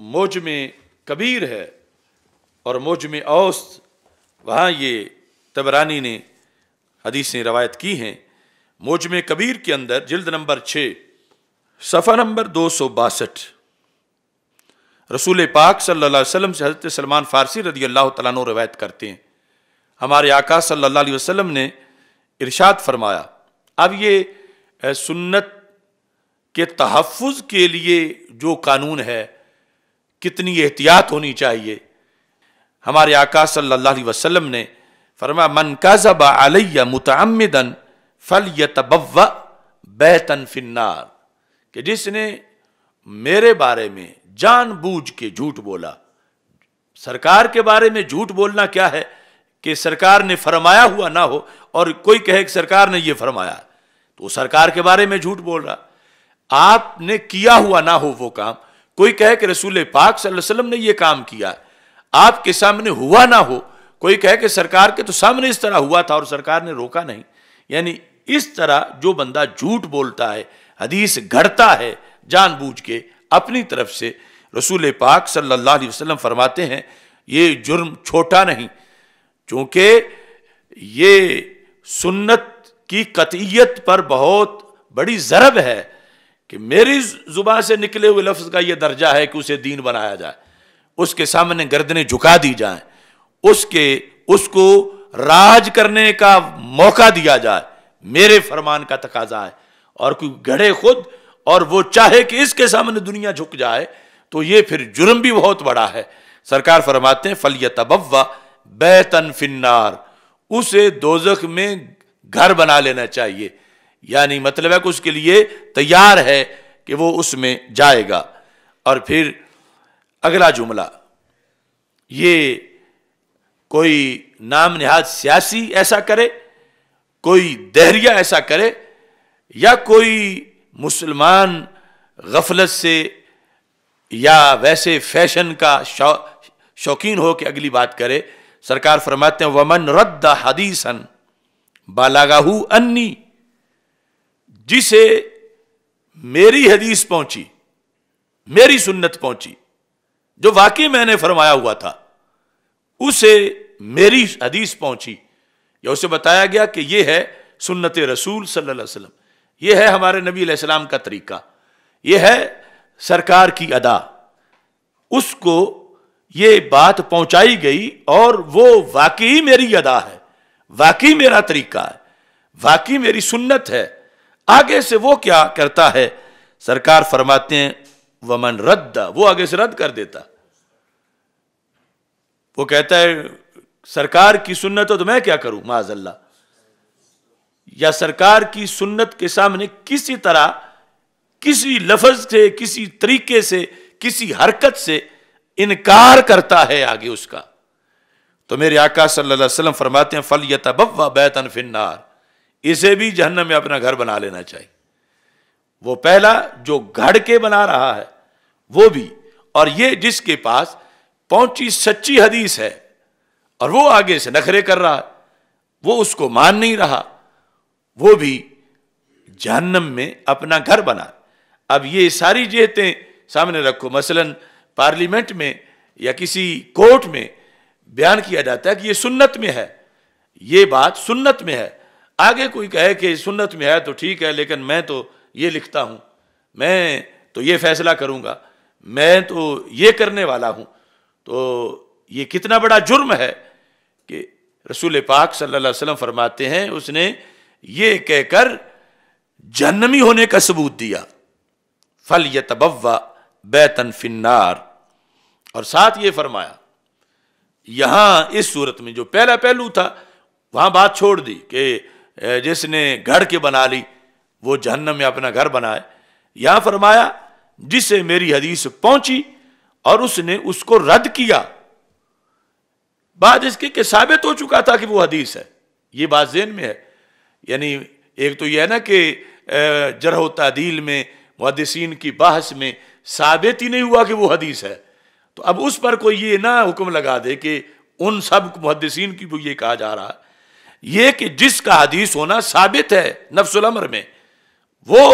मोज में कबीर है और मोज में औस वहाँ ये तबरानी ने हदीसें रवायत की हैं मोज में कबीर के अंदर जिल्द नंबर छः सफ़ा नंबर दो सौ बासठ रसूल पाक सल्लल्लाहु अलैहि से हज़रत सलमान फ़ारसी रदी अल्लाह तु रवायत करते हैं हमारे आकाश सल्ला वसलम ने इर्शाद फरमाया अब ये सुन्नत के तहफ़ के लिए जो कानून है कितनी एहतियात होनी चाहिए हमारे आका सल्लल्लाहु अलैहि वसल्लम ने फरमा मन का जब अलैया मुतमदन फल यबव बैतन फिन्नार कि जिसने मेरे बारे में जानबूझ के झूठ बोला सरकार के बारे में झूठ बोलना क्या है कि सरकार ने फरमाया हुआ ना हो और कोई कहे कि सरकार ने यह फरमाया तो सरकार के बारे में झूठ बोल रहा आपने किया हुआ ना हो वो काम कोई कहे कि रसूल पाक वसल्लम ने यह काम किया आपके सामने हुआ ना हो कोई कहे कि सरकार के तो सामने इस तरह हुआ था और सरकार ने रोका नहीं यानी इस तरह जो बंदा झूठ बोलता है हदीस घड़ता है जानबूझ के अपनी तरफ से रसूल पाक सल्लल्लाहु अलैहि वसल्लम फरमाते हैं ये जुर्म छोटा नहीं क्योंकि ये सुन्नत की कतियत पर बहुत बड़ी ज़रब है कि मेरी जुबान से निकले हुए लफ्ज़ का यह दर्जा है कि उसे दीन बनाया जाए उसके सामने गर्दने झुका दी जाए उसके उसको राज करने का मौका दिया जाए मेरे फरमान का तकाजा है और कोई गढ़े खुद और वो चाहे कि इसके सामने दुनिया झुक जाए तो ये फिर जुर्म भी बहुत बड़ा है सरकार फरमाते हैं फलिय तबवा बैतन फिन्नार उसे दोजख में घर बना लेना चाहिए यानी मतलब है कि उसके लिए तैयार है कि वो उसमें जाएगा और फिर अगला जुमला ये कोई नाम नहाद सियासी ऐसा करे कोई दहरिया ऐसा करे या कोई मुसलमान गफलत से या वैसे फैशन का शौ शौकीन हो कि अगली बात करे सरकार फरमाते हैं वमन रद्द हदीसन बालागाहू अन्नी जिसे मेरी हदीस पहुंची मेरी सुन्नत पहुंची जो वाकई मैंने फरमाया हुआ था उसे मेरी हदीस पहुंची या उसे बताया गया कि यह है सुन्नत रसूल सल्लल्लाहु अलैहि वसल्लम यह है हमारे नबी अलैहिस्सलाम का तरीका यह है सरकार की अदा उसको ये बात पहुंचाई गई और वो वाकई मेरी अदा है वाकई मेरा तरीका है वाकई मेरी सुन्नत है आगे से वो क्या करता है सरकार फरमाते हैं वमन रद्द वो आगे से रद्द कर देता वो कहता है सरकार की सुन्नत हो तो मैं क्या करूं माजल्ला या सरकार की सुन्नत के सामने किसी तरह किसी लफज से किसी तरीके से किसी हरकत से इनकार करता है आगे उसका तो मेरे आका सल्लल्लाहु अलैहि वसल्लम फरमाते हैं फल यतबवा बैतन फिन्नार इसे भी जहन्नम में अपना घर बना लेना चाहिए वो पहला जो घड़ के बना रहा है वो भी और ये जिसके पास पहुंची सच्ची हदीस है और वो आगे से नखरे कर रहा है वो उसको मान नहीं रहा वो भी जहन्नम में अपना घर बना अब ये सारी जेहतें सामने रखो मसलन पार्लियामेंट में या किसी कोर्ट में बयान किया जाता है कि ये सुन्नत में है ये बात सुन्नत में है आगे कोई कहे कि सुन्नत में है तो ठीक है लेकिन मैं तो ये लिखता हूं मैं तो ये फैसला करूंगा मैं तो ये करने वाला हूं तो ये कितना बड़ा जुर्म है कि रसूल पाक सल्लल्लाहु अलैहि वसल्लम फरमाते हैं उसने ये कहकर जन्नमी होने का सबूत दिया फल य तबवा बैतन फिन्नार और साथ ये फरमाया यहां इस सूरत में जो पहला पहलू था वहां बात छोड़ दी कि जिसने घर के बना ली वो जहन्नम में अपना घर बनाए यहां फरमाया जिसे मेरी हदीस पहुंची और उसने उसको रद्द किया बात इसके कि साबित हो चुका था कि वो हदीस है ये बात जेन में है यानी एक तो यह है ना कि जरह तदील में मुहदसिन की बहस में साबित ही नहीं हुआ कि वो हदीस है तो अब उस पर कोई ये ना हुक्म लगा दे कि उन सब मुहदसिन की भी ये कहा जा रहा है ये कि जिसका हदीस होना साबित है नफ्सुलमर में वो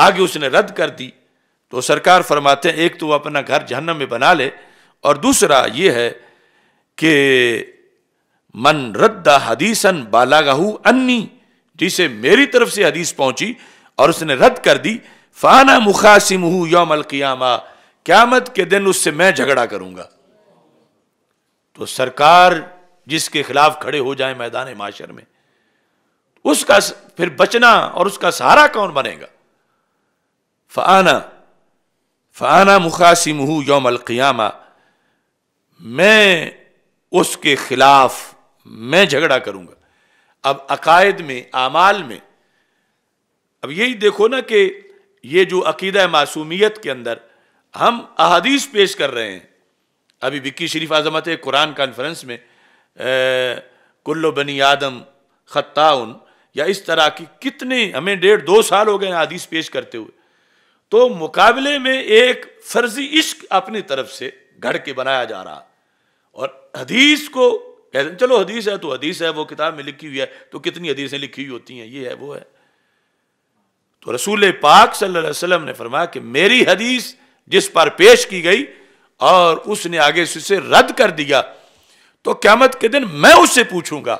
आगे उसने रद्द कर दी तो सरकार फरमाते हैं एक तो वह अपना घर जहन्नम में बना ले और दूसरा ये है कि मन रद्द हदीसन बालागहू अन्नी जिसे मेरी तरफ से हदीस पहुंची और उसने रद्द कर दी फाना मुखासिम हूँ यौमल क़ियामा क्यामत के दिन उससे मैं झगड़ा करूंगा तो सरकार जिसके खिलाफ खड़े हो जाए मैदान माशर में उसका फिर बचना और उसका सहारा कौन बनेगा फ़ाना फ़ाना मुखासिम हूँ यौम अलक़ियामा मैं उसके खिलाफ मैं झगड़ा करूंगा अब अकायद में आमाल में अब यही देखो ना कि ये जो अकीदा मासूमियत के अंदर हम अहादीस पेश कर रहे हैं अभी विक्की शरीफ आजमत कुरान कॉन्फ्रेंस में कुल्लो बनी आदम ख़त्ताउन या इस तरह की कितने हमें डेढ़ दो साल हो गए हदीस पेश करते हुए तो मुकाबले में एक फर्जी इश्क अपनी तरफ से घड़ के बनाया जा रहा और हदीस को कहते चलो हदीस है तो हदीस है वो किताब में लिखी हुई है तो कितनी हदीसें लिखी हुई होती हैं ये है वो है तो रसूल पाक सल्लल्लाहु अलैहि वसल्लम ने फरमाया कि मेरी हदीस जिस पर पेश की गई और उसने आगे से रद्द कर दिया तो क्यामत के दिन मैं उससे पूछूंगा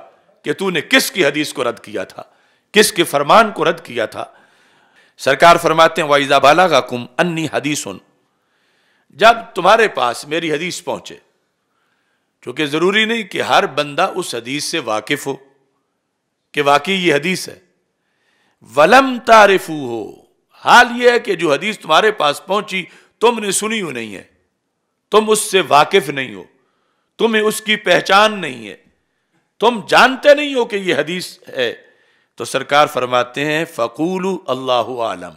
कि तूने किसकी हदीस को रद्द किया था किसके फरमान को रद्द किया था सरकार फरमाते हैं वाइजा बाला का कुम अन्नी हदीस जब तुम्हारे पास मेरी हदीस पहुंचे चूंकि ज़रूरी नहीं कि हर बंदा उस हदीस से वाकिफ हो कि वाकई ये हदीस है वलम तारिफू हो हाल यह है कि जो हदीस तुम्हारे पास पहुंची तुमने सुनी हो नहीं है तुम उससे वाकिफ नहीं हो तुम्हें उसकी पहचान नहीं है तुम जानते नहीं हो कि यह हदीस है तो सरकार फरमाते हैं फ़कूल अल्लाह आलम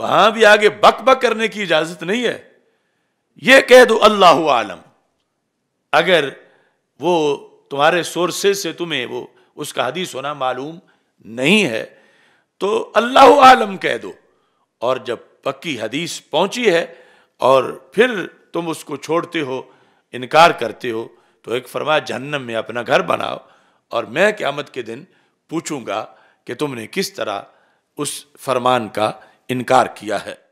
वहां भी आगे बक बक करने की इजाजत नहीं है यह कह दो अल्लाह आलम अगर वो तुम्हारे सोर्सेज से तुम्हें वो उसका हदीस होना मालूम नहीं है तो अल्लाह आलम कह दो और जब पक्की हदीस पहुंची है और फिर तुम उसको छोड़ते हो इनकार करते हो तो एक फरमाया जहन्नम में अपना घर बनाओ और मैं क़्यामत के दिन पूछूंगा कि तुमने किस तरह उस फरमान का इनकार किया है